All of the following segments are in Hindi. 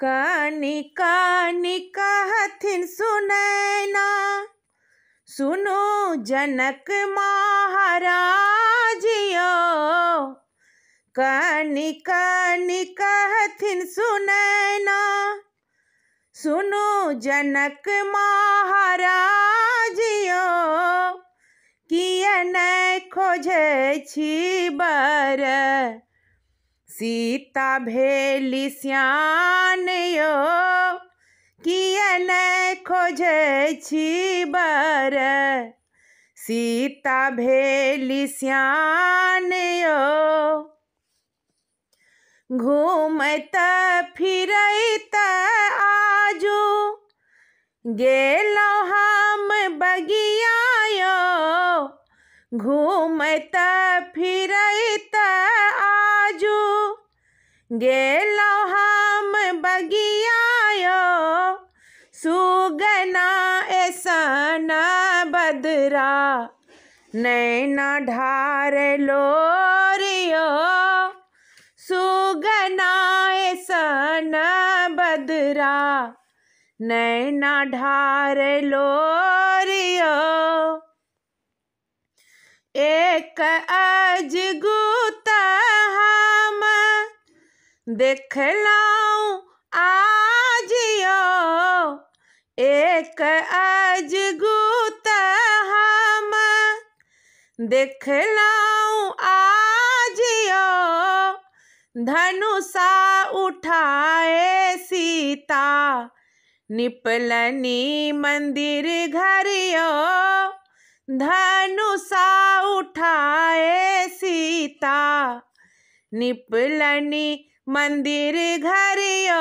कानी कानी कहथिन सुनैना सुनो जनक महाराज यो कानी कानी कहथिन सुनैना सुनो जनक महाराज यो किए नहीं खोजे छी बर सीता भेली सियान यो किए न खोजे बर सीता भेली सियान यो घूम घूमत फिरत आजू गेलो हम बगिया यो त फिर गेलो हम बगियायो सुगना ऐसा बदरा नैना ढार लोरियो सुगना ऐसा बदरा नैना ढार लोरियो एक अजगू देख आज यो एक गुत हम आज यो धनुषा उठाए सीता निपलनी मंदिर घर यो धनुषा उठाए सीता निपलनी मंदिर यो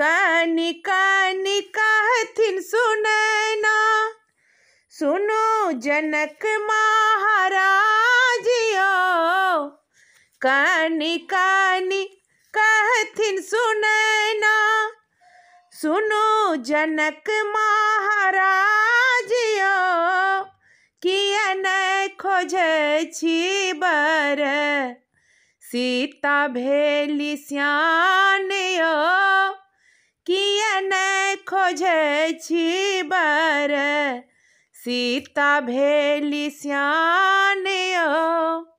कानी कानी कहथिन सुनैना सुनो जनक यो कानी कानी कहथिन सुनैना सुनो जनक यो किया न खोजे छी बर सीता भेली यो किए नहीं खोजे बर सीता भेली यो